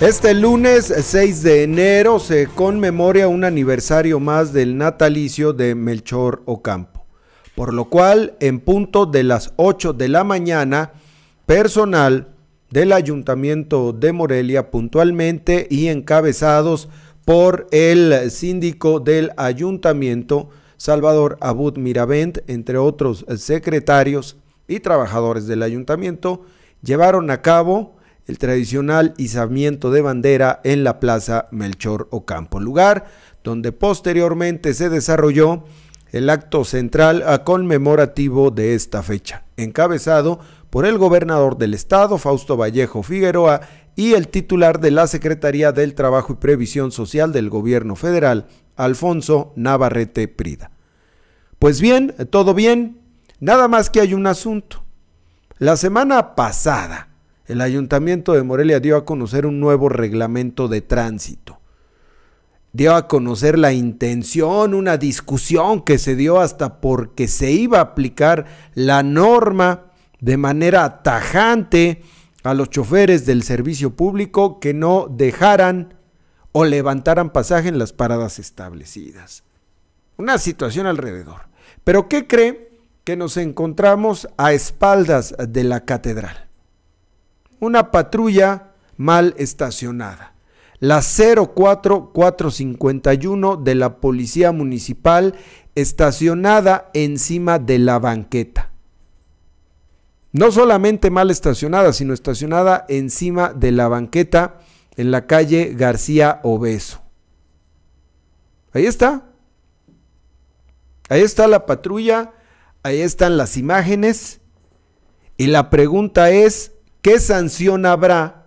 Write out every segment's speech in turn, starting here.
Este lunes 6 de enero se conmemora un aniversario más del natalicio de Melchor Ocampo, por lo cual en punto de las 8 de la mañana, personal del Ayuntamiento de Morelia puntualmente y encabezados por el síndico del Ayuntamiento, Salvador Abud Mirabent, entre otros secretarios y trabajadores del Ayuntamiento, llevaron a cabo el tradicional izamiento de bandera en la Plaza Melchor Ocampo, lugar donde posteriormente se desarrolló el acto central a ah, conmemorativo de esta fecha, encabezado por el gobernador del estado, Fausto Vallejo Figueroa, y el titular de la Secretaría del Trabajo y Previsión Social del Gobierno Federal, Alfonso Navarrete Prida. Pues bien, todo bien, nada más que hay un asunto. La semana pasada, el ayuntamiento de Morelia dio a conocer un nuevo reglamento de tránsito. Dio a conocer la intención, una discusión que se dio hasta porque se iba a aplicar la norma de manera tajante a los choferes del servicio público que no dejaran o levantaran pasaje en las paradas establecidas. Una situación alrededor. Pero ¿qué cree que nos encontramos a espaldas de la catedral? una patrulla mal estacionada. La 04451 de la Policía Municipal estacionada encima de la banqueta. No solamente mal estacionada, sino estacionada encima de la banqueta en la calle García Obeso. Ahí está. Ahí está la patrulla, ahí están las imágenes. Y la pregunta es, ¿Qué sanción habrá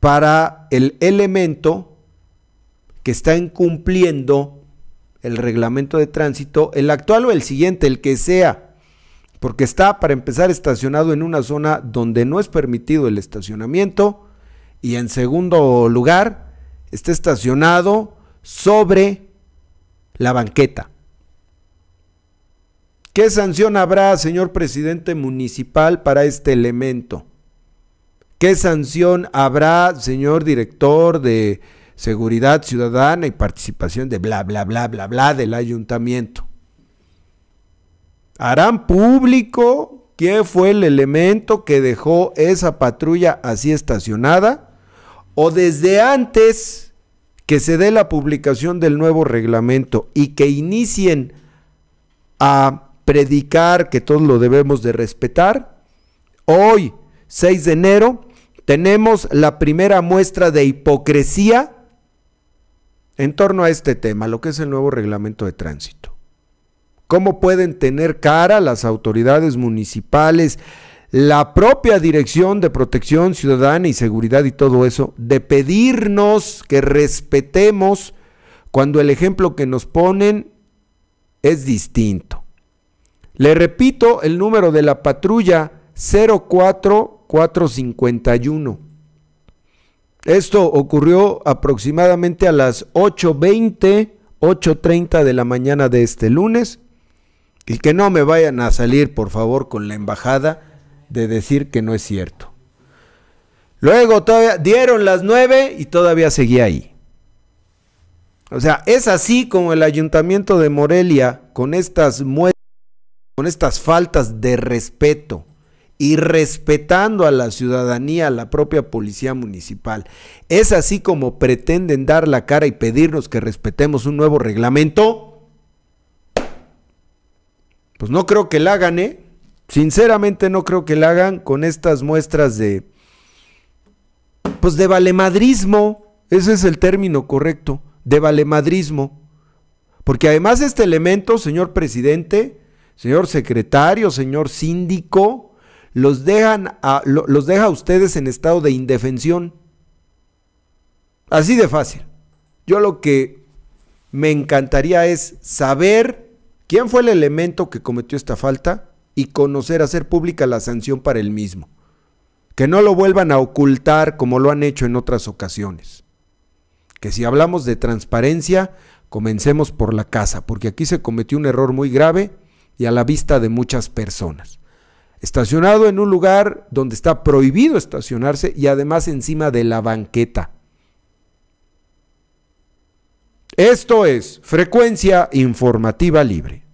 para el elemento que está incumpliendo el reglamento de tránsito, el actual o el siguiente, el que sea? Porque está, para empezar, estacionado en una zona donde no es permitido el estacionamiento. Y en segundo lugar, está estacionado sobre la banqueta. ¿Qué sanción habrá, señor presidente municipal, para este elemento? ¿Qué sanción habrá, señor director de seguridad ciudadana y participación de bla, bla, bla, bla, bla del ayuntamiento? ¿Harán público qué fue el elemento que dejó esa patrulla así estacionada? ¿O desde antes que se dé la publicación del nuevo reglamento y que inicien a predicar que todos lo debemos de respetar. Hoy, 6 de enero, tenemos la primera muestra de hipocresía en torno a este tema, lo que es el nuevo reglamento de tránsito. ¿Cómo pueden tener cara las autoridades municipales, la propia Dirección de Protección Ciudadana y Seguridad y todo eso, de pedirnos que respetemos cuando el ejemplo que nos ponen es distinto? Le repito el número de la patrulla 04451. Esto ocurrió aproximadamente a las 8.20, 8.30 de la mañana de este lunes. Y que no me vayan a salir, por favor, con la embajada de decir que no es cierto. Luego todavía dieron las 9 y todavía seguía ahí. O sea, es así como el ayuntamiento de Morelia, con estas muertes con estas faltas de respeto y respetando a la ciudadanía, a la propia policía municipal. ¿Es así como pretenden dar la cara y pedirnos que respetemos un nuevo reglamento? Pues no creo que la hagan, ¿eh? Sinceramente no creo que la hagan con estas muestras de... Pues de valemadrismo. Ese es el término correcto. De valemadrismo. Porque además este elemento, señor presidente, señor secretario, señor síndico, los, dejan a, los deja a ustedes en estado de indefensión. Así de fácil. Yo lo que me encantaría es saber quién fue el elemento que cometió esta falta y conocer, hacer pública la sanción para el mismo. Que no lo vuelvan a ocultar como lo han hecho en otras ocasiones. Que si hablamos de transparencia, comencemos por la casa, porque aquí se cometió un error muy grave y a la vista de muchas personas. Estacionado en un lugar donde está prohibido estacionarse y además encima de la banqueta. Esto es frecuencia informativa libre.